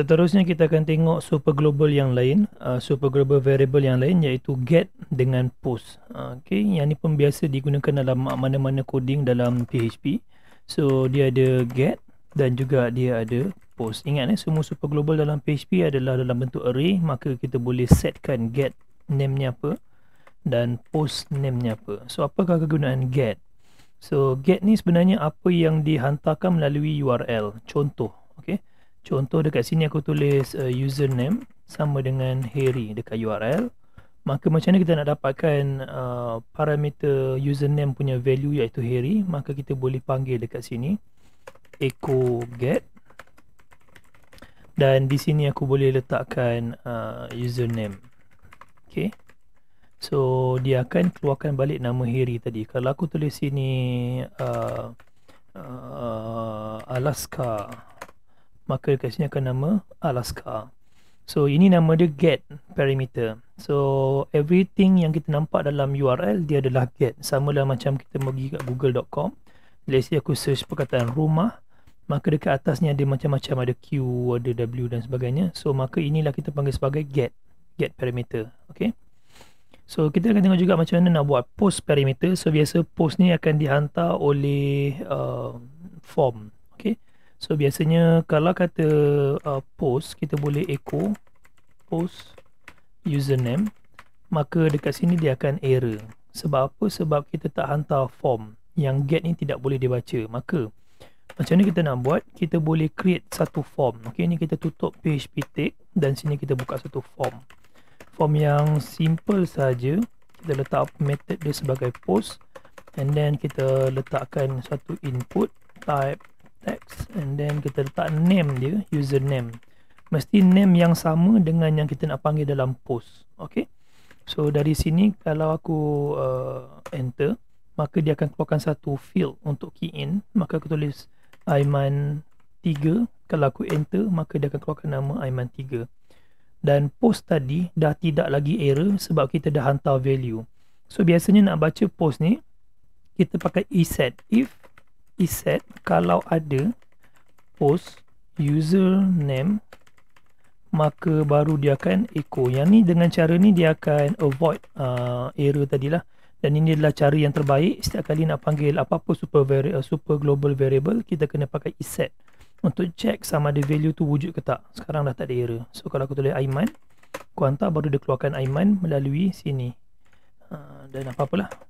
Seterusnya kita akan tengok super global yang lain, uh, super global variable yang lain iaitu get dengan post. Uh, okay. Yang ni pun biasa digunakan dalam mana-mana coding dalam PHP. So dia ada get dan juga dia ada post. Ingat eh, semua super global dalam PHP adalah dalam bentuk array maka kita boleh setkan get namenya apa dan post namenya apa. So apakah kegunaan get? So get ni sebenarnya apa yang dihantarkan melalui URL. Contoh. Contoh dekat sini aku tulis uh, username sama dengan Harry dekat URL. Maka macam mana kita nak dapatkan uh, parameter username punya value iaitu Harry. Maka kita boleh panggil dekat sini echo get. Dan di sini aku boleh letakkan uh, username. Okay. So dia akan keluarkan balik nama Harry tadi. Kalau aku tulis sini uh, uh, Alaska. Alaska maka dikasihnya akan nama Alaska. So ini nama dia get parameter. So everything yang kita nampak dalam URL dia adalah get. Sama lah macam kita pergi kat google.com. Let's say aku search perkataan rumah. Maka dekat atasnya ada macam-macam ada Q, ada W dan sebagainya. So maka inilah kita panggil sebagai get. Get parameter. Okay. So kita akan tengok juga macam mana nak buat post perimeter. So biasa post ni akan dihantar oleh uh, Form. So biasanya kalau kata uh, post kita boleh echo post username maka dekat sini dia akan error. Sebab apa? Sebab kita tak hantar form yang get ni tidak boleh dibaca. Maka macam ni kita nak buat? Kita boleh create satu form. Okey ni kita tutup PHP tag dan sini kita buka satu form. Form yang simple saja. Kita letak method dia sebagai post and then kita letakkan satu input type text and then kita letak name dia, username. Mesti name yang sama dengan yang kita nak panggil dalam post. Okay. So, dari sini kalau aku uh, enter, maka dia akan keluarkan satu field untuk key in. Maka aku tulis Aiman3. Kalau aku enter, maka dia akan keluarkan nama Aiman3. Dan post tadi dah tidak lagi error sebab kita dah hantar value. So, biasanya nak baca post ni, kita pakai iset. E If iset kalau ada post username maka baru dia akan echo yang ni dengan cara ni dia akan avoid uh, error tadilah dan ini adalah cara yang terbaik setiap kali nak panggil apa-apa super, vari- uh, super global variable kita kena pakai iset untuk check sama ada value tu wujud ke tak sekarang dah tak ada error so kalau aku tulis Aiman aku hantar baru dia keluarkan Aiman melalui sini uh, dan apa-apalah